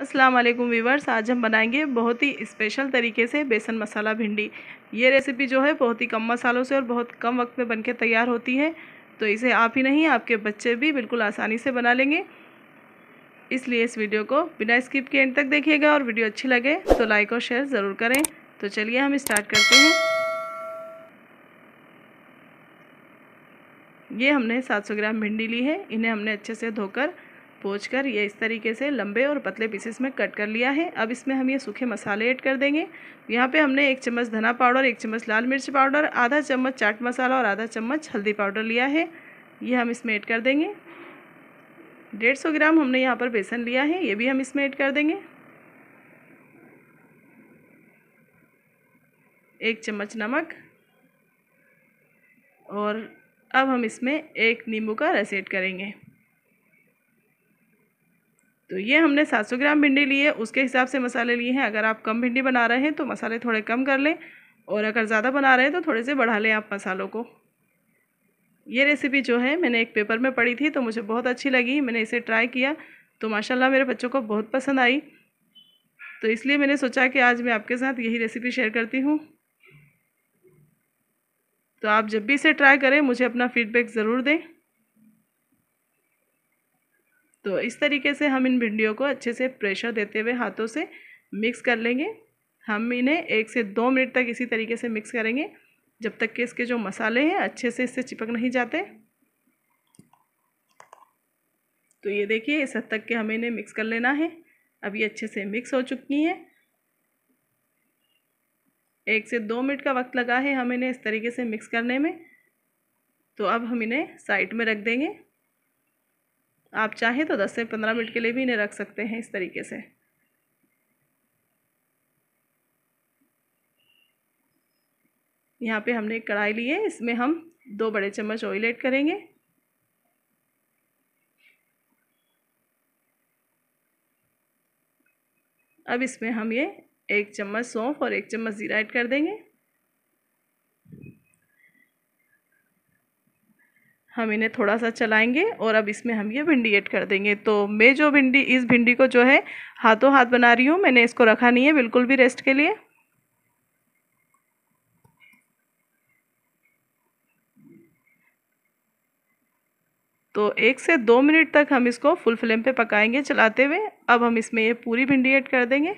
अस्सलाम वालेकुम वीवर्स आज हम बनाएंगे बहुत ही स्पेशल तरीके से बेसन मसाला भिंडी ये रेसिपी जो है बहुत ही कम मसालों से और बहुत कम वक्त में बनके तैयार होती है तो इसे आप ही नहीं आपके बच्चे भी बिल्कुल आसानी से बना लेंगे इसलिए इस वीडियो को बिना स्किप के एंड तक देखिएगा और वीडियो अच्छी लगे तो लाइक और शेयर ज़रूर करें तो चलिए हम स्टार्ट करते हैं ये हमने सौ ग्राम भिंडी ली है इन्हें हमने अच्छे से धोकर पोच कर ये इस तरीके से लंबे और पतले पीसेस में कट कर लिया है अब इसमें हम ये सूखे मसाले ऐड कर देंगे यहाँ पे हमने एक चम्मच धना पाउडर एक चम्मच लाल मिर्च पाउडर आधा चम्मच चाट मसाला और आधा चम्मच हल्दी पाउडर लिया है ये हम इसमें ऐड कर देंगे डेढ़ सौ ग्राम हमने यहाँ पर बेसन लिया है ये भी हम इसमें ऐड कर देंगे एक चम्मच नमक और अब हम इसमें एक नींबू का रस ऐड करेंगे तो ये हमने 700 ग्राम भिंडी ली है उसके हिसाब से मसाले लिए हैं अगर आप कम भिंडी बना रहे हैं तो मसाले थोड़े कम कर लें और अगर ज़्यादा बना रहे हैं तो थोड़े से बढ़ा लें आप मसालों को ये रेसिपी जो है मैंने एक पेपर में पढ़ी थी तो मुझे बहुत अच्छी लगी मैंने इसे ट्राई किया तो माशाल्लाह मेरे बच्चों को बहुत पसंद आई तो इसलिए मैंने सोचा कि आज मैं आपके साथ यही रेसिपी शेयर करती हूँ तो आप जब भी इसे ट्राई करें मुझे अपना फीडबैक ज़रूर दें तो इस तरीके से हम इन भिंडियों को अच्छे से प्रेशर देते हुए हाथों से मिक्स कर लेंगे हम इन्हें एक से दो मिनट तक इसी तरीके से मिक्स करेंगे जब तक कि इसके जो मसाले हैं अच्छे से इससे चिपक नहीं जाते तो ये देखिए इस हद तक के हमें इन्हें मिक्स कर लेना है अब ये अच्छे से मिक्स हो चुकी हैं एक से दो मिनट का वक्त लगा है हम इन्हें इस तरीके से मिक्स करने में तो अब हम इन्हें साइड में रख देंगे आप चाहें तो 10 से 15 मिनट के लिए भी इन्हें रख सकते हैं इस तरीके से यहाँ पे हमने एक कढ़ाई ली है इसमें हम दो बड़े चम्मच ऑयल ऐड करेंगे अब इसमें हम ये एक चम्मच सौंफ और एक चम्मच ज़ीरा ऐड कर देंगे हम इन्हें थोड़ा सा चलाएंगे और अब इसमें हम ये भिंडी ऐड कर देंगे तो मैं जो भिंडी इस भिंडी को जो है हाथों हाथ बना रही हूँ मैंने इसको रखा नहीं है बिल्कुल भी रेस्ट के लिए तो एक से दो मिनट तक हम इसको फुल फ्लेम पे पकाएंगे चलाते हुए अब हम इसमें ये पूरी भिंडी ऐड कर देंगे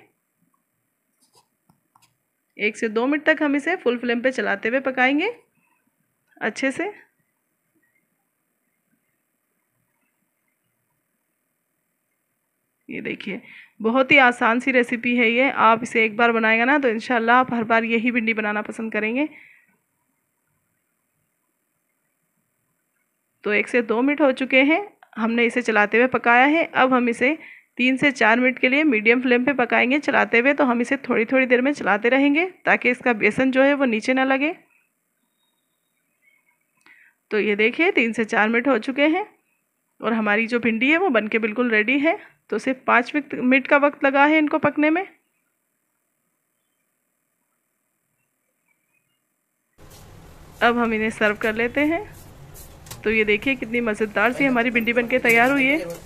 एक से दो मिनट तक हम इसे फुल फ्लेम पे चलाते हुए पकाएंगे अच्छे से ये देखिए बहुत ही आसान सी रेसिपी है ये आप इसे एक बार बनाएगा ना तो इन आप हर बार यही भिंडी बनाना पसंद करेंगे तो एक से दो मिनट हो चुके हैं हमने इसे चलाते हुए पकाया है अब हम इसे तीन से चार मिनट के लिए मीडियम फ्लेम पे पकाएंगे चलाते हुए तो हम इसे थोड़ी थोड़ी देर में चलाते रहेंगे ताकि इसका बेसन जो है वो नीचे ना लगे तो ये देखिए तीन से चार मिनट हो चुके हैं और हमारी जो भिंडी है वो बनके बिल्कुल रेडी है तो सिर्फ पाँच मिनट का वक्त लगा है इनको पकने में अब हम इन्हें सर्व कर लेते हैं तो ये देखिए कितनी मज़ेदार सी हमारी भिंडी बनके तैयार हुई है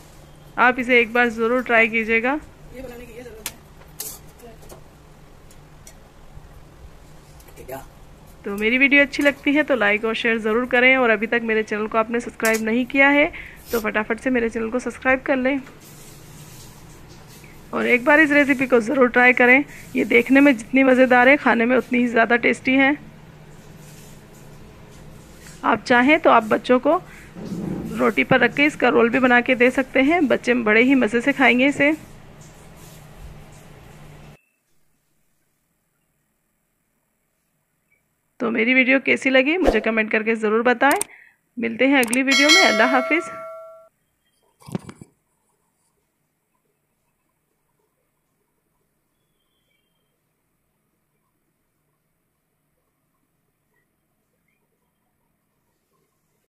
आप इसे एक बार ज़रूर ट्राई कीजिएगा तो मेरी वीडियो अच्छी लगती है तो लाइक और शेयर ज़रूर करें और अभी तक मेरे चैनल को आपने सब्सक्राइब नहीं किया है तो फटाफट से मेरे चैनल को सब्सक्राइब कर लें और एक बार इस रेसिपी को ज़रूर ट्राई करें ये देखने में जितनी मज़ेदार है खाने में उतनी ही ज़्यादा टेस्टी है आप चाहें तो आप बच्चों को रोटी पर रख के इसका रोल भी बना के दे सकते हैं बच्चे बड़े ही मज़े से खाएंगे इसे तो मेरी वीडियो कैसी लगी मुझे कमेंट करके ज़रूर बताएं मिलते हैं अगली वीडियो में अल्लाह हाफिज़